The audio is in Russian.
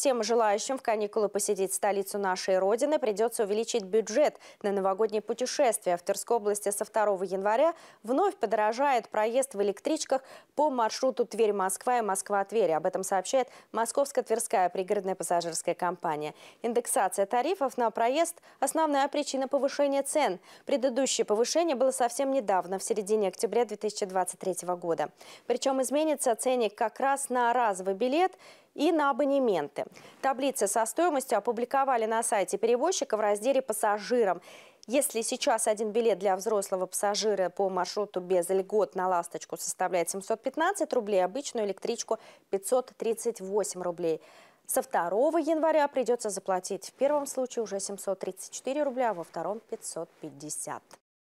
Всем желающим в каникулы посетить столицу нашей Родины придется увеличить бюджет на новогодние путешествия. В Тверской области со 2 января вновь подорожает проезд в электричках по маршруту Тверь-Москва и Москва-Тверь. Об этом сообщает Московско-Тверская пригородная пассажирская компания. Индексация тарифов на проезд – основная причина повышения цен. Предыдущее повышение было совсем недавно, в середине октября 2023 года. Причем изменится ценник как раз на разовый билет – и на абонементы. Таблицы со стоимостью опубликовали на сайте перевозчика в разделе «Пассажирам». Если сейчас один билет для взрослого пассажира по маршруту без льгот на «Ласточку» составляет 715 рублей, обычную электричку – 538 рублей. Со 2 января придется заплатить в первом случае уже 734 рубля, а во втором – 550.